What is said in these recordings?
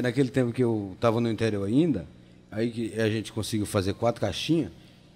Naquele tempo que eu estava no interior ainda, aí que a gente conseguiu fazer quatro caixinhas,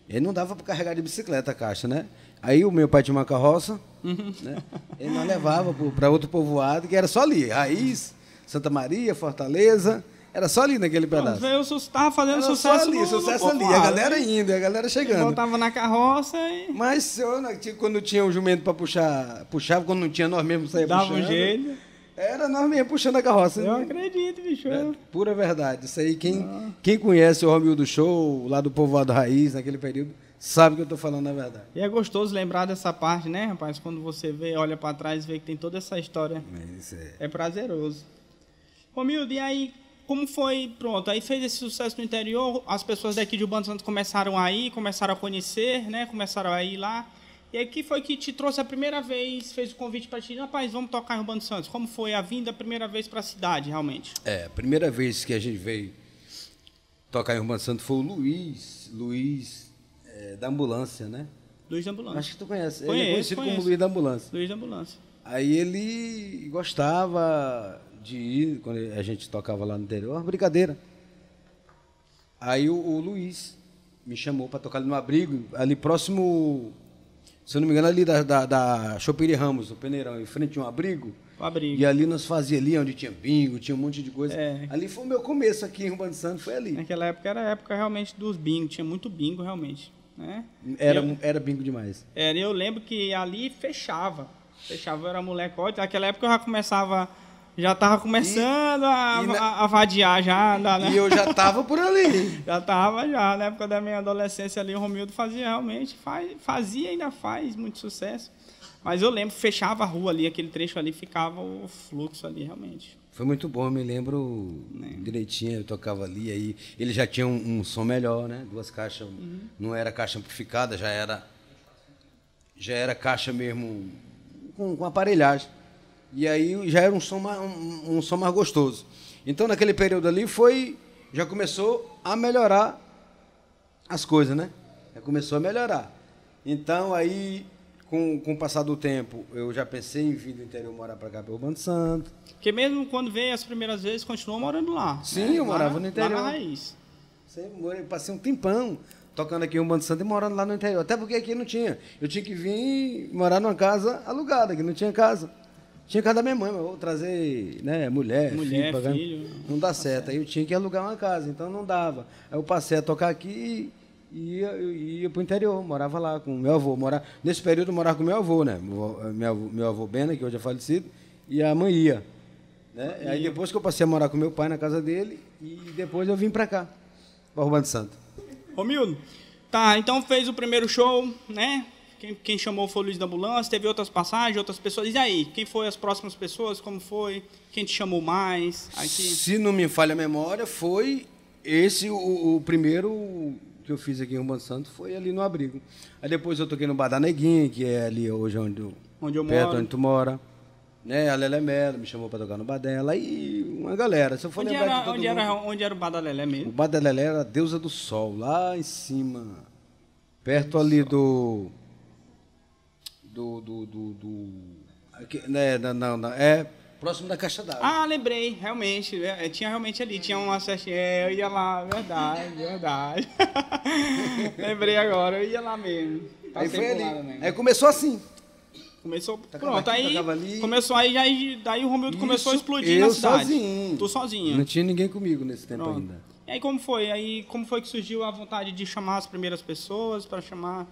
e não dava para carregar de bicicleta a caixa, né? Aí o meu pai tinha uma carroça, uhum. né? ele nós levava para outro povoado, que era só ali, Raiz, Santa Maria, Fortaleza, era só ali naquele pedaço. eu estava fazendo era sucesso só ali, no, sucesso no ali, a galera indo, a galera chegando. Eu voltava na carroça e... Mas eu, quando tinha um jumento para puxar, puxava, quando não tinha, nós mesmos saíamos puxando. Dava um jeito. Era nós mesmo puxando a carroça. Eu acredito, bicho. É, pura verdade. Isso aí, quem, ah. quem conhece o Romildo Show, lá do Povoado Raiz, naquele período, sabe que eu estou falando a verdade. E é gostoso lembrar dessa parte, né, rapaz? Quando você vê, olha para trás e vê que tem toda essa história. É. é. prazeroso. Romildo, e aí, como foi? Pronto, aí fez esse sucesso no interior, as pessoas daqui de Urbano Santos começaram a ir, começaram a conhecer, né? Começaram a ir lá. E aí, que foi que te trouxe a primeira vez, fez o convite para ti, rapaz, vamos tocar em Rubando Santos? Como foi a vinda a primeira vez para a cidade, realmente? É, a primeira vez que a gente veio tocar em Rubando Santos foi o Luiz, Luiz é, da Ambulância, né? Luiz da Ambulância. Acho que tu conhece. Conheço, ele é conhecido conheço. como Luiz da Ambulância. Luiz da Ambulância. Aí ele gostava de ir, quando a gente tocava lá no interior, brincadeira. Aí o, o Luiz me chamou para tocar ali no abrigo, ali próximo se eu não me engano, ali da, da, da Chopiri Ramos, o Peneirão, em frente a um abrigo. Um abrigo. E ali nós fazia ali onde tinha bingo, tinha um monte de coisa. É. Ali foi o meu começo aqui em Urbano Santo, foi ali. Naquela época era a época realmente dos bingos, tinha muito bingo realmente. Né? Era, eu, era bingo demais. Era, eu lembro que ali fechava. Fechava, eu era moleque. Naquela época eu já começava já tava começando e, a, e na... a, vadiar já, né? E eu já tava por ali. já tava já, na época da minha adolescência ali, o Romildo fazia realmente, faz, fazia ainda faz muito sucesso. Mas eu lembro, fechava a rua ali, aquele trecho ali, ficava o fluxo ali realmente. Foi muito bom, eu me lembro é. direitinho, eu tocava ali, aí ele já tinha um, um som melhor, né? Duas caixas, uhum. não era caixa amplificada, já era já era caixa mesmo com, com aparelhagem e aí já era um som mais, um, um som mais gostoso. Então, naquele período ali, foi já começou a melhorar as coisas, né? Já começou a melhorar. Então, aí, com, com o passar do tempo, eu já pensei em vir do interior morar para cá, para Urbano Santo. Porque mesmo quando vem as primeiras vezes, continuou morando lá. Né? Sim, né? eu morava lá, no interior. Lá na raiz. Sempre, passei um tempão tocando aqui em Urbano Santo e morando lá no interior. Até porque aqui não tinha. Eu tinha que vir morar numa casa alugada, que não tinha casa. Tinha casa da minha mãe, mas vou trazer né, mulher, mulher filho, filho Não dá tá certo. Aí eu tinha que alugar uma casa, então não dava. Aí eu passei a tocar aqui e ia, ia para o interior, morava lá com meu avô. Morava, nesse período eu morava com meu avô, né? Meu, eh, meu, avô, meu avô Bena, que hoje é falecido, e a mãe ia. Né? Aí depois que eu passei a morar com meu pai na casa dele, e depois eu vim para cá, para Urbano Santo. Romildo, tá, então fez o primeiro show, né? Quem, quem chamou foi o Luiz da ambulância, teve outras passagens, outras pessoas. E aí, quem foi as próximas pessoas? Como foi? Quem te chamou mais? Aqui? Se não me falha a memória, foi esse o, o primeiro que eu fiz aqui em Romano Santo foi ali no abrigo. Aí depois eu toquei no Bar da Neguinha, que é ali hoje onde, onde eu perto moro. onde tu mora. Né? A Lelé Mello me chamou para tocar no bar dela e uma galera. Se eu for onde lembrar era, de todo onde, mundo... era, onde era o bar da Lelé mesmo? O bar da Lelé era a deusa do sol, lá em cima. Perto ali do do. do, do, do aqui, né, não é próximo da caixa d'água. Ah, lembrei, realmente. É, é tinha realmente ali, tinha uma certa. É, eu ia lá, verdade, verdade. lembrei agora, eu ia lá mesmo. Tá aí foi ali. Aí né? começou assim. Começou. pronto, aí. Começou aí, aí, daí o Romildo Isso, começou a explodir eu na cidade. Sozinho. tô sozinho. Não tinha ninguém comigo nesse tempo pronto. ainda. E aí como foi? Aí como foi que surgiu a vontade de chamar as primeiras pessoas para chamar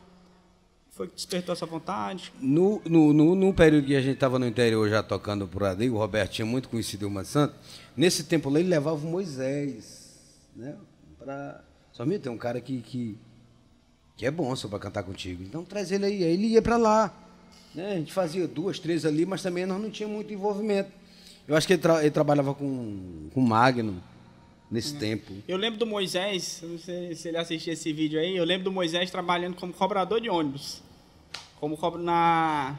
foi que despertou essa vontade? No, no, no, no período que a gente estava no interior já tocando por ali, o Roberto tinha muito conhecido o Ilma Santo, nesse tempo lá ele levava o Moisés, né? Pra... Só me tem um cara que, que, que é bom só para cantar contigo. Então traz ele aí. Aí ele ia para lá. Né? A gente fazia duas, três ali, mas também nós não tínhamos muito envolvimento. Eu acho que ele, tra ele trabalhava com, com Magno nesse é. tempo. Eu lembro do Moisés, não sei se ele assistiu esse vídeo aí, eu lembro do Moisés trabalhando como cobrador de ônibus. Como cobra na.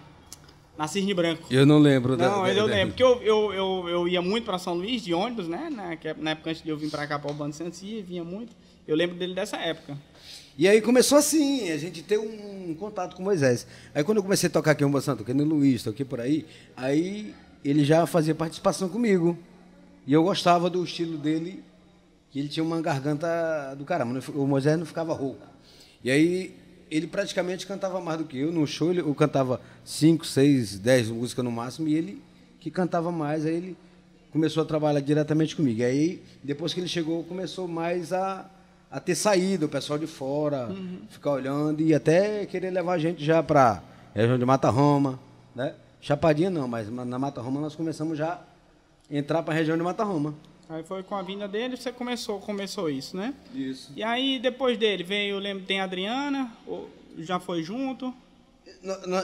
Na Cisne Branco. Eu não lembro. Não, da, eu, da, lembro. Porque eu, eu, eu, eu ia muito para São Luís de ônibus, né? Na, época antes de eu vir para cá, para o Urbano Santos, ia, vinha muito. Eu lembro dele dessa época. E aí começou assim, a gente ter um, um contato com Moisés. Aí quando eu comecei a tocar aqui em Umba Santo, no Luiz, toquei por aí, aí ele já fazia participação comigo. E eu gostava do estilo dele que ele tinha uma garganta do caramba, o Moisés não ficava rouco. E aí ele praticamente cantava mais do que eu. No show eu cantava 5, 6, 10 músicas no máximo, e ele que cantava mais, aí ele começou a trabalhar diretamente comigo. E aí, depois que ele chegou, começou mais a, a ter saído, o pessoal de fora, uhum. ficar olhando e até querer levar a gente já para região de Mata Roma, né? Chapadinha não, mas na Mata Roma nós começamos já a entrar para a região de Mata Roma. Aí foi com a vinda dele você começou, começou isso, né? Isso. E aí depois dele veio, eu lembro, tem a Adriana, já foi junto?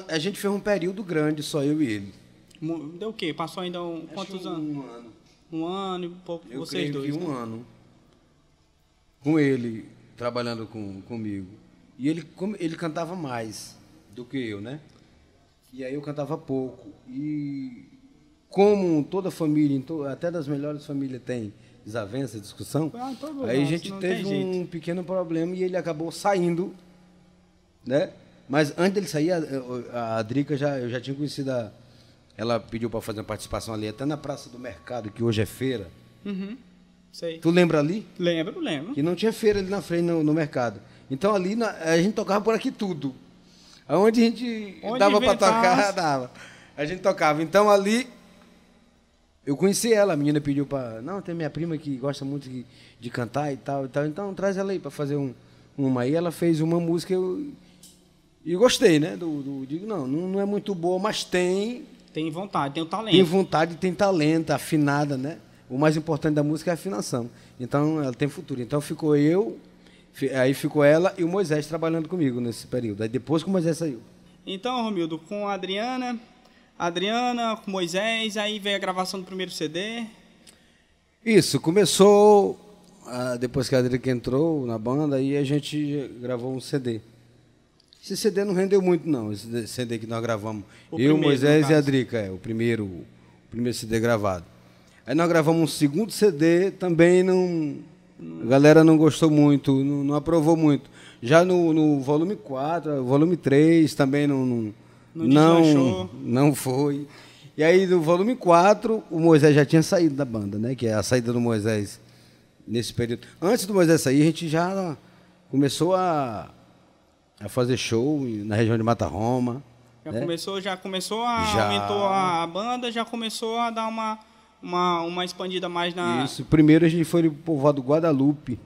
A gente fez um período grande, só eu e ele. Deu o quê? Passou ainda um, quantos um anos? Um ano. Um ano e pouco, eu vocês dois. Que um né? ano. Com ele, trabalhando com, comigo. E ele, ele cantava mais do que eu, né? E aí eu cantava pouco. E como toda família, até das melhores famílias tem desavença, discussão, ah, aí a gente teve um jeito. pequeno problema e ele acabou saindo, né? Mas antes dele sair, a, a Drica já eu já tinha conhecido a, ela pediu para fazer uma participação ali até na Praça do Mercado, que hoje é feira. Uhum. Sei. Tu lembra ali? Lembro, lembro. Que não tinha feira ali na frente no, no mercado. Então ali na, a gente tocava por aqui tudo. Aonde a gente Onde dava para tocar, dava. A gente tocava. Então ali eu conheci ela, a menina pediu para, não, tem minha prima que gosta muito de, de cantar e tal e tal, então traz ela aí para fazer um, uma. E ela fez uma música eu, e gostei, né? Do, do, digo, não, não é muito boa, mas tem. Tem vontade, tem o talento. Tem vontade, tem talento, afinada, né? O mais importante da música é a afinação. Então ela tem futuro. Então ficou eu, aí ficou ela e o Moisés trabalhando comigo nesse período. Aí depois que o Moisés saiu. Então, Romildo, com a Adriana, Adriana, com Moisés, aí veio a gravação do primeiro CD. Isso, começou ah, depois que a Adriana entrou na banda, aí a gente gravou um CD. Esse CD não rendeu muito, não, esse CD que nós gravamos. O Eu, primeiro, Moisés e a Drica, é, o primeiro, o primeiro CD gravado. Aí nós gravamos um segundo CD, também não. A galera não gostou muito, não, não aprovou muito. Já no, no volume 4, volume 3 também não, não, não, não, não foi. E aí, no volume 4, o Moisés já tinha saído da banda, né? Que é a saída do Moisés nesse período. Antes do Moisés sair, a gente já começou a, a fazer show na região de Mata Roma. Já né? começou, já começou a já... aumentou a banda, já começou a dar uma uma, uma expandida mais na Isso, primeiro a gente foi pro povoado Guadalupe.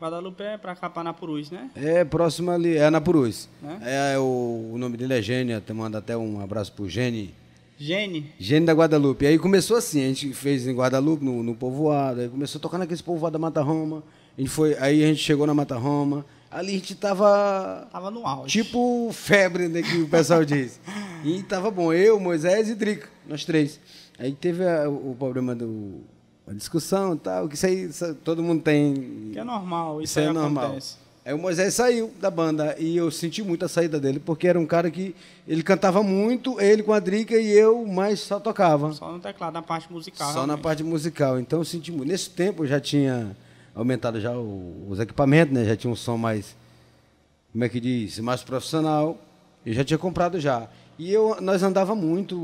Guadalupe é para Capanapurus, né? É, próximo ali, é Anapurus. Né? É, é o, o, nome dele é Gênia, manda até um abraço pro Gene. Gene? Gene da Guadalupe. Aí começou assim, a gente fez em Guadalupe, no, no povoado, aí começou a tocar naquele povoado da Mata Roma, a gente foi, aí a gente chegou na Mata Roma, ali a gente tava... Tava no auge. Tipo febre, né, que o pessoal diz. e tava bom, eu, Moisés e Drica, nós três. Aí teve a, o problema do uma discussão e tal, que isso aí isso, todo mundo tem. Que é normal, isso, isso aí é normal. Acontece. Aí o Moisés saiu da banda e eu senti muito a saída dele, porque era um cara que ele cantava muito, ele com a Drica e eu mais só tocava. Só no teclado, na parte musical. Só realmente. na parte musical. Então eu senti muito. Nesse tempo eu já tinha aumentado já os equipamentos, né? Já tinha um som mais, como é que diz, mais profissional. Eu já tinha comprado já. E eu, nós andava muito,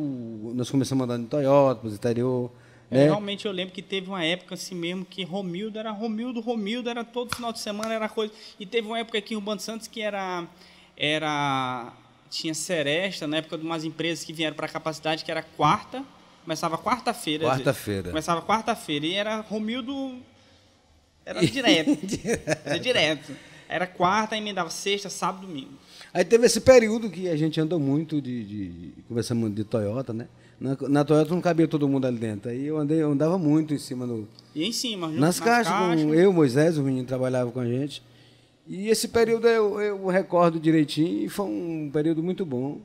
nós começamos andando em Toyota, para o interior, né? Realmente eu lembro que teve uma época assim mesmo que Romildo era Romildo, Romildo era todo final de semana, era coisa. E teve uma época aqui em Rubando Santos que era. era tinha Seresta, na época de umas empresas que vieram para a capacidade, que era quarta, começava quarta-feira. Quarta-feira. Começava quarta-feira. E era Romildo. Era direto. direto. Era direto. Era quarta, emendava sexta, sábado, domingo. Aí teve esse período que a gente andou muito de, de, de conversamos de Toyota, né? Na, na Toyota não cabia todo mundo ali dentro. Aí eu, andei, eu andava muito em cima do. E em cima, nas, nas caixas, caixas. Com eu, Moisés, o menino trabalhava com a gente. E esse período eu, eu recordo direitinho e foi um período muito bom.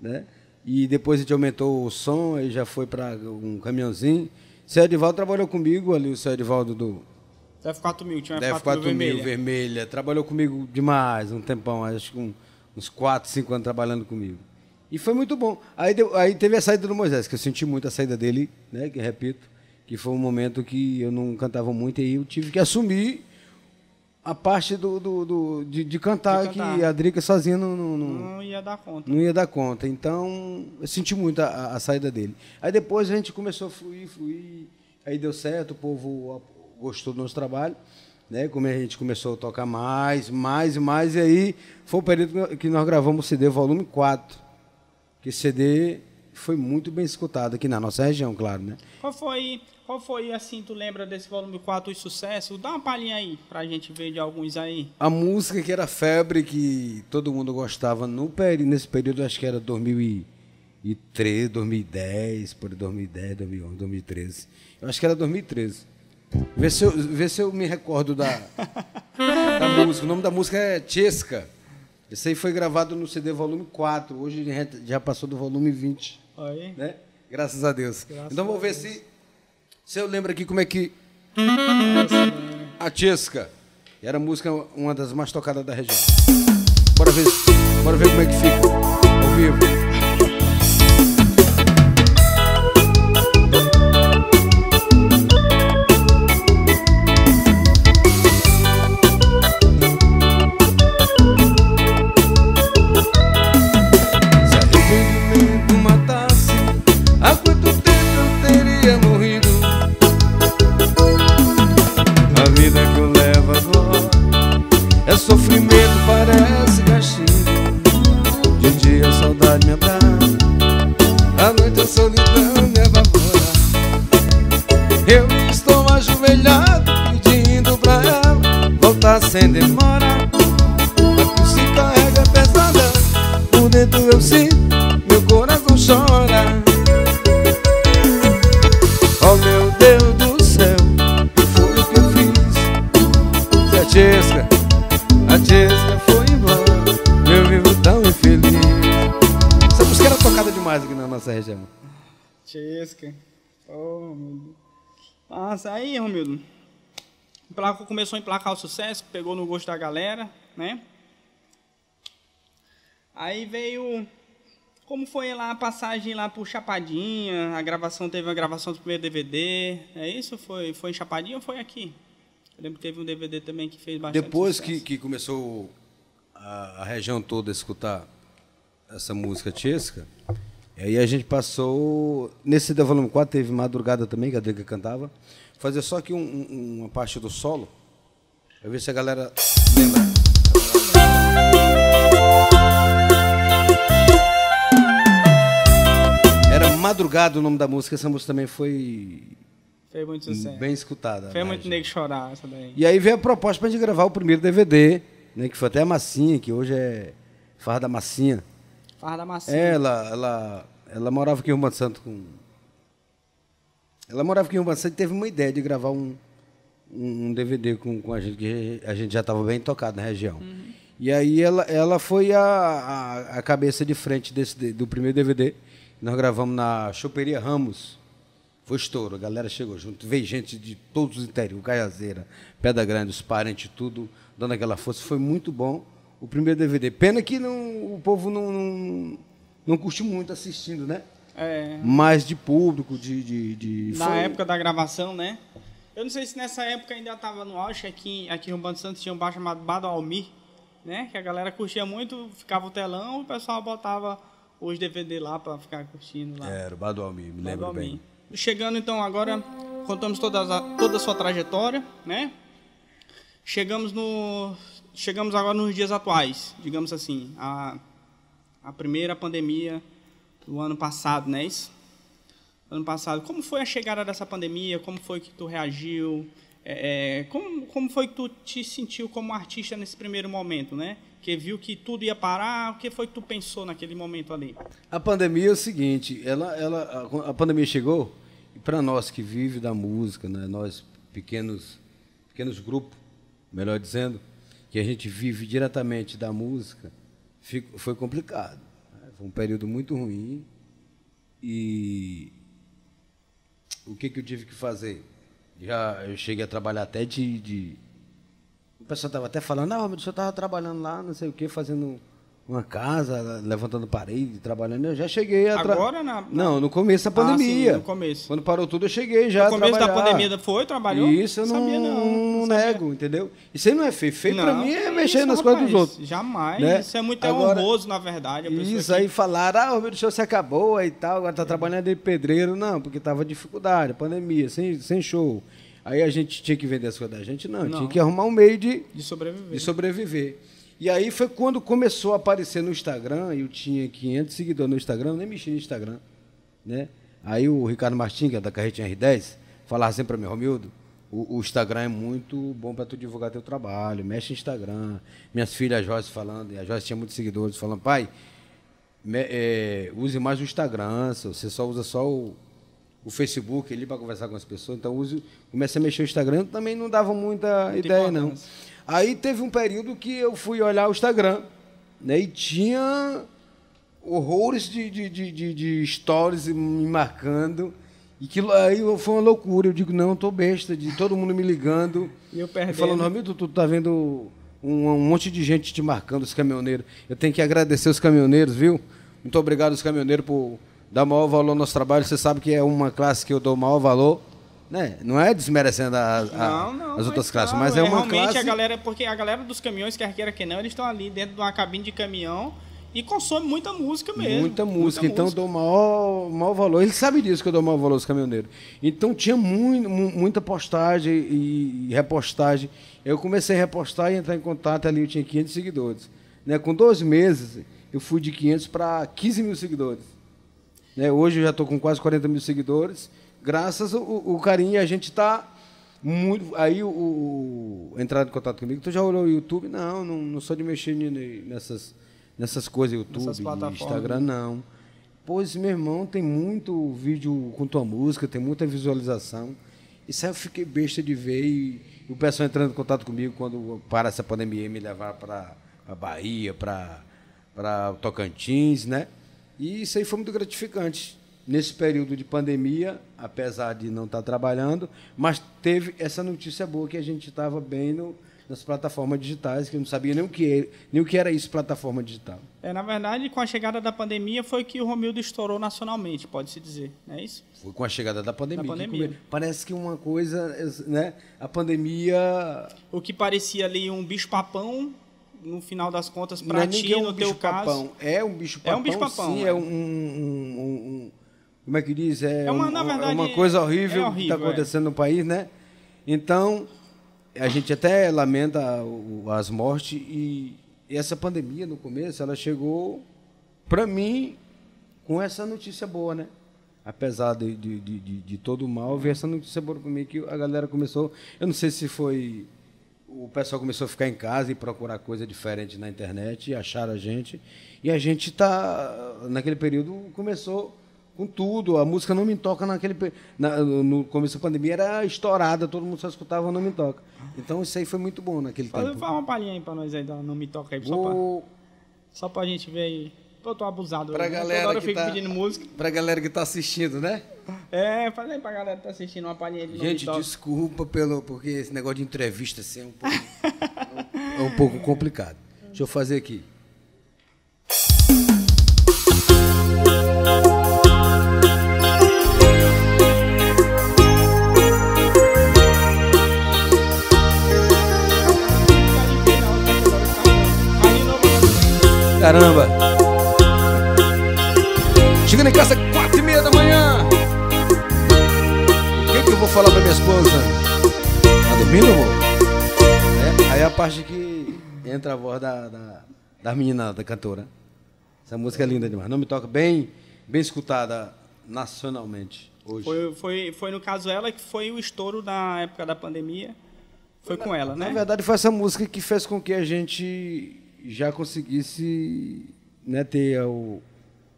Né? E depois a gente aumentou o som e já foi para um caminhãozinho. O senhor Edivaldo trabalhou comigo ali, o senhor Edivaldo do. f 4000 tinha uma f 4000 vermelha. vermelha. Trabalhou comigo demais, um tempão, acho que uns 4, 5 anos trabalhando comigo. E foi muito bom. Aí, deu, aí teve a saída do Moisés, que eu senti muito a saída dele, né? Que repito, que foi um momento que eu não cantava muito, e aí eu tive que assumir a parte do, do, do de, de, cantar, de, cantar, que a Drica sozinha não, não, não, não, ia dar conta. Não ia dar conta. Então, eu senti muito a, a saída dele. Aí depois a gente começou a fluir, fluir, aí deu certo, o povo gostou do nosso trabalho né? Como a gente começou a tocar mais, mais e mais, e aí foi o período que nós gravamos o CD volume 4 que esse CD foi muito bem escutado aqui na nossa região, claro, né? Qual foi, qual foi assim, tu lembra desse volume 4, os sucessos? Dá uma palhinha aí pra gente ver de alguns aí. A música que era febre, que todo mundo gostava no, nesse período, acho que era 2003, 2010, por 2010, 2011, 2013. Eu acho que era 2013. Vê se eu, vê se eu me recordo da, da música. O nome da música é Chesca. Esse aí foi gravado no CD volume 4, hoje já passou do volume 20. Aí. Né? Graças a Deus. Graças então vamos ver se se eu lembro aqui como é que a Chesca era a música uma das mais tocadas da região. Bora ver, bora ver como é que fica ao vivo. solidão me Eu estou ajoelhado pedindo pra ela Voltar sem demora Jéssica. Oh, meu Deus. Passa aí, Romildo. Começou a emplacar o sucesso, pegou no gosto da galera, né? Aí veio. Como foi lá a passagem lá por Chapadinha? A gravação teve a gravação do primeiro DVD. É isso? Foi, foi em Chapadinha ou foi aqui? Eu lembro que teve um DVD também que fez bastante. Depois que, que começou a, a região toda a escutar essa música tchesca, e aí a gente passou. Nesse CD Volume 4 teve Madrugada também, que a Drica cantava. Fazer só aqui um, um, uma parte do solo. Eu ver se a galera lembra. Era Madrugada o nome da música. Essa música também foi. Foi muito sucesso. Bem escutada. Foi né, muito gente. nego chorar essa daí. E aí veio a proposta pra gente gravar o primeiro DVD, né? Que foi até a Massinha, que hoje é Farra da Massinha. Farra da Massinha. É, ela, ela, ela morava aqui em Rumba Santo com. Ela morava aqui em Rua Santo e teve uma ideia de gravar um, um, um DVD com, com a gente, que a gente já estava bem tocado na região. Uhum. E aí ela, ela foi a, a, a, cabeça de frente desse, do primeiro DVD. Nós gravamos na Choperia Ramos. Foi estouro, a galera chegou junto. Veio gente de todos os interiores, Caiazeira, Pedra Grande, os parentes, tudo, dando aquela força. Foi muito bom o primeiro DVD. Pena que não, o povo não, não, não curtiu muito assistindo, né? É. Mais de público, de. de, de Na época da gravação, né? Eu não sei se nessa época ainda tava no auge, aqui, aqui no Bando Santos tinha um bar chamado Bado Almir, né? Que a galera curtia muito, ficava o telão e o pessoal botava os DVD lá para ficar curtindo lá. Era, o Bado Almir, me lembro Almir. bem. Chegando então agora, contamos toda a, toda a sua trajetória, né? Chegamos no chegamos agora nos dias atuais, digamos assim, a, a primeira pandemia do ano passado, não né, é isso? Ano passado, como foi a chegada dessa pandemia? Como foi que tu reagiu? É, é, como, como foi que tu te sentiu como artista nesse primeiro momento, né? Que viu que tudo ia parar, o que foi que tu pensou naquele momento ali? A pandemia é o seguinte, ela, ela, a, a pandemia chegou e para nós que vive da música, né? Nós pequenos, pequenos grupos, melhor dizendo, que a gente vive diretamente da música, foi complicado. Né? Foi um período muito ruim. E o que, que eu tive que fazer? Já eu cheguei a trabalhar até de. de... O pessoal estava até falando, ah, o senhor estava trabalhando lá, não sei o quê, fazendo uma casa, levantando parede, trabalhando. Eu já cheguei a tra... Agora na, na... Não, no começo da ah, pandemia. Ah, sim, no começo. Quando parou tudo, eu cheguei já. No começo trabalhar. da pandemia foi, trabalhou? Isso eu não, sabia, não, não, não nego, entendeu? Isso aí não é feio. Feio pra mim é mexer nas coisas dos outros. Jamais. Né? Isso é muito é honroso, na verdade. isso aí falaram, ah, o meu show se acabou e tal, agora tá é. trabalhando de pedreiro. Não, porque tava dificuldade, pandemia, sem, sem show. Aí a gente tinha que vender as coisas da gente, não, não. tinha que arrumar um meio de, de sobreviver. De sobreviver. E aí foi quando começou a aparecer no Instagram, eu tinha 500 seguidores no Instagram, nem mexi no Instagram, né? Aí o Ricardo Martins, que é da Carretinha R10, falava sempre para mim, Romildo, o, o, Instagram é muito bom para tu divulgar teu trabalho, mexe no Instagram. Minhas filhas, a Joyce falando, e a Joyce tinha muitos seguidores, falando, pai, me, é, use mais o Instagram, você só usa só o, o Facebook ali para conversar com as pessoas, então use, comece a mexer no Instagram, também não dava muita ideia, não. Aí teve um período que eu fui olhar o Instagram, né? E tinha horrores de, de, de, de, de stories me marcando. E que aí foi uma loucura. Eu digo, não, eu tô besta, de todo mundo me ligando. E eu perdendo. Falando, Ramiro, tu, tá vendo um, um, monte de gente te marcando, os caminhoneiros. Eu tenho que agradecer os caminhoneiros, viu? Muito obrigado, os caminhoneiros, por dar maior valor ao nosso trabalho. Você sabe que é uma classe que eu dou maior valor. Né? Não é desmerecendo a, a, não, não, as outras classes, não, mas é, é uma realmente classe... a galera, porque a galera dos caminhões, quer queira que não, eles estão ali dentro de uma cabine de caminhão e consome muita música mesmo. Muita música, então eu dou maior, maior valor. Ele sabe disso que eu dou maior valor aos caminhoneiros. Então tinha muito, muita postagem e repostagem. Eu comecei a repostar e entrar em contato ali, eu tinha 500 seguidores. Né? Com 12 meses, eu fui de 500 para 15 mil seguidores. Né? Hoje eu já estou com quase 40 mil seguidores graças o, o carinho, a gente está muito. Aí o, o entrar em contato comigo, tu já olhou o YouTube? Não, não, não sou de mexer nessas, nessas coisas, YouTube, nessas Instagram, né? não. Pois, meu irmão, tem muito vídeo com tua música, tem muita visualização. Isso aí eu fiquei besta de ver e, e o pessoal entrando em contato comigo quando para essa pandemia me levar para a Bahia, para Tocantins, né? E isso aí foi muito gratificante nesse período de pandemia, apesar de não estar tá trabalhando, mas teve essa notícia boa que a gente estava bem no, nas plataformas digitais, que eu não sabia nem o que, era, nem o que era isso, plataforma digital. É, na verdade, com a chegada da pandemia foi que o Romildo estourou nacionalmente, pode-se dizer, não é isso? Foi com a chegada da pandemia. Da pandemia. Que parece que uma coisa, né? A pandemia. O que parecia ali um bicho-papão no final das contas, para é ti, é um no teu papão. caso. É um bicho papão. É um bicho papão. Sim, é, é um, um, um como é que diz? É, é uma, um, verdade, uma coisa é horrível, é tá horrível que é. está acontecendo no país, né? Então, a gente até lamenta as mortes e essa pandemia no começo, ela chegou para mim com essa notícia boa, né? Apesar de, de, de, de todo o mal, veio essa notícia boa para mim que a galera começou, eu não sei se foi o pessoal começou a ficar em casa e procurar coisa diferente na internet e achar a gente, e a gente está naquele período começou com tudo. A música Não Me Toca naquele na, no começo da pandemia era estourada, todo mundo só escutava Não Me Toca. Então isso aí foi muito bom naquele Fala, tempo. Fala uma palhinha aí pra nós aí, Não Me Toca aí, só, o... pra, só pra gente ver aí. Eu tô abusado. Pra né? galera toda hora eu fico tá, pedindo música. Pra galera que tá assistindo, né? É, fala aí pra galera que tá assistindo uma palhinha de Gente, desculpa pelo, porque esse negócio de entrevista assim é um pouco, é um pouco complicado. Deixa eu fazer aqui. caramba. Chegando em casa quatro e meia da manhã. O que, que eu vou falar pra minha esposa? Tá dormindo, amor? É, aí é a parte que entra a voz da, da, da menina, da cantora. Essa música é linda demais. Não me toca bem, bem escutada nacionalmente hoje. Foi, foi, foi no caso ela que foi o estouro na época da pandemia. Foi na, com ela, né? Na verdade foi essa música que fez com que a gente já conseguisse né, ter o.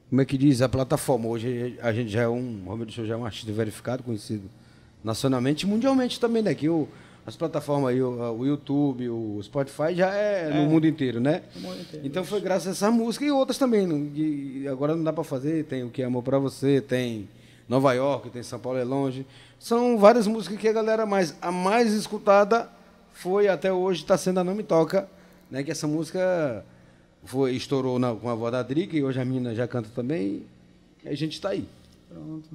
Como é que diz? A plataforma. Hoje a gente já é um. O Romero Show já é um artista verificado, conhecido nacionalmente e mundialmente também, né? Que o, as plataformas aí, o, o, YouTube, o Spotify, já é, é, no mundo inteiro, né? No mundo inteiro, então foi graças a essa música e outras também. agora não dá para fazer, tem O Que é Amor para Você, tem Nova York, tem São Paulo é Longe. São várias músicas que a galera mais. A mais escutada foi até hoje, está sendo a Não Me Toca né? Que essa música foi, estourou na, com a voz da Drica e hoje a mina já canta também. E a gente está aí. Pronto.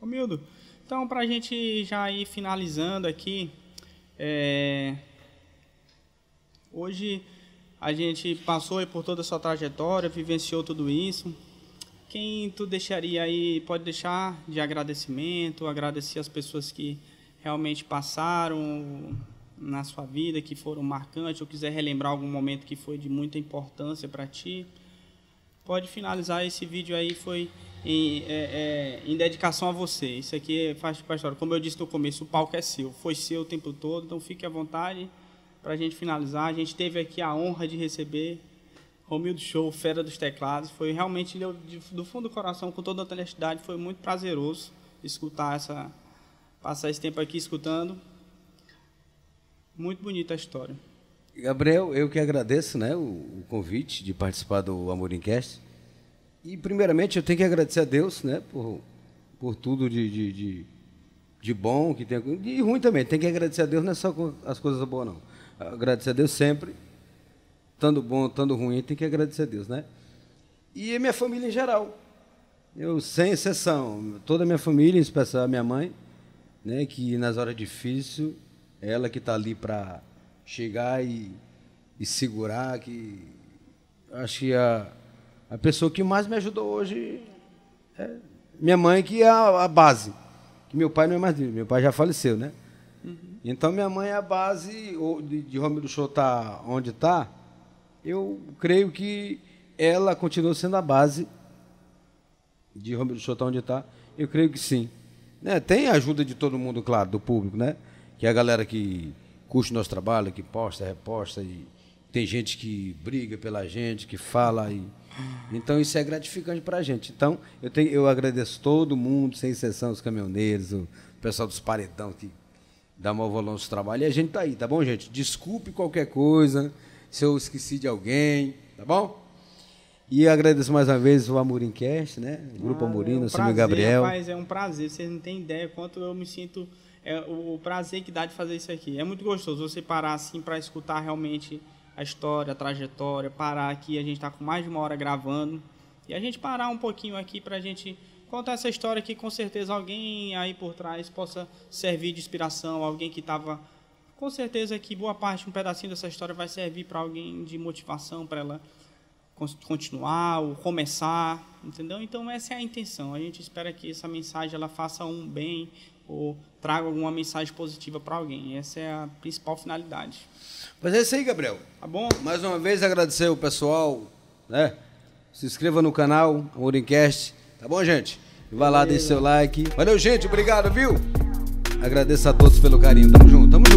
Humildo, então para a gente já ir finalizando aqui, é... hoje a gente passou por toda a sua trajetória, vivenciou tudo isso. Quem tu deixaria aí, pode deixar de agradecimento, agradecer as pessoas que realmente passaram, na sua vida que foram marcantes ou quiser relembrar algum momento que foi de muita importância para ti, pode finalizar esse vídeo aí foi em, é, é, em dedicação a você. Isso aqui é faz parte da história. Como eu disse no começo, o palco é seu, foi seu o tempo todo, então fique à vontade para a gente finalizar. A gente teve aqui a honra de receber Romildo Show, fera dos teclados. Foi realmente, do fundo do coração, com toda a honestidade, foi muito prazeroso escutar essa, passar esse tempo aqui escutando. Muito bonita a história. Gabriel, eu que agradeço né, o, o convite de participar do Amorincast. E, primeiramente, eu tenho que agradecer a Deus né, por, por tudo de, de, de, de bom que tem. E ruim também. Tem que agradecer a Deus, não é só as coisas boas, não. Agradecer a Deus sempre. Tanto bom, tanto ruim, tem que agradecer a Deus, né? E a minha família em geral. Eu, sem exceção, toda a minha família, em especial a minha mãe, né, que nas horas difíceis ela que está ali para chegar e, e segurar, que acho que a, a pessoa que mais me ajudou hoje é minha mãe, que é a, a base. Que meu pai não é mais vivo, meu pai já faleceu, né? Uhum. Então minha mãe é a base de, de do Show tá onde está. Eu creio que ela continua sendo a base de Romildo Show tá onde está. Eu creio que sim. Né? Tem ajuda de todo mundo, claro, do público, né? que é a galera que curte o nosso trabalho, que posta, reposta, e tem gente que briga pela gente, que fala. E... Então isso é gratificante para a gente. Então eu, tenho, eu agradeço todo mundo, sem exceção os caminhoneiros, o pessoal dos paredão que dá mau valor ao nosso trabalho. E a gente tá aí, tá bom, gente? Desculpe qualquer coisa, se eu esqueci de alguém, tá bom? E agradeço mais uma vez o Amorimcast, né? O Grupo ah, Amorim, é um nosso Gabriel. Rapaz, é um prazer, vocês não têm ideia quanto eu me sinto é o prazer que dá de fazer isso aqui. É muito gostoso você parar assim para escutar realmente a história, a trajetória, parar aqui, a gente está com mais de uma hora gravando, e a gente parar um pouquinho aqui para a gente contar essa história que com certeza alguém aí por trás possa servir de inspiração, alguém que estava com certeza que boa parte, um pedacinho dessa história vai servir para alguém de motivação para ela continuar ou começar, entendeu? Então essa é a intenção. A gente espera que essa mensagem ela faça um bem, ou trago alguma mensagem positiva para alguém. Essa é a principal finalidade. Mas é isso aí, Gabriel. Tá bom? Mais uma vez agradecer o pessoal, né? Se inscreva no canal Amorincast, tá bom, gente? Vai lá, deixa o seu like. Valeu, gente, obrigado, viu? Agradeço a todos pelo carinho. Tamo junto, tamo junto.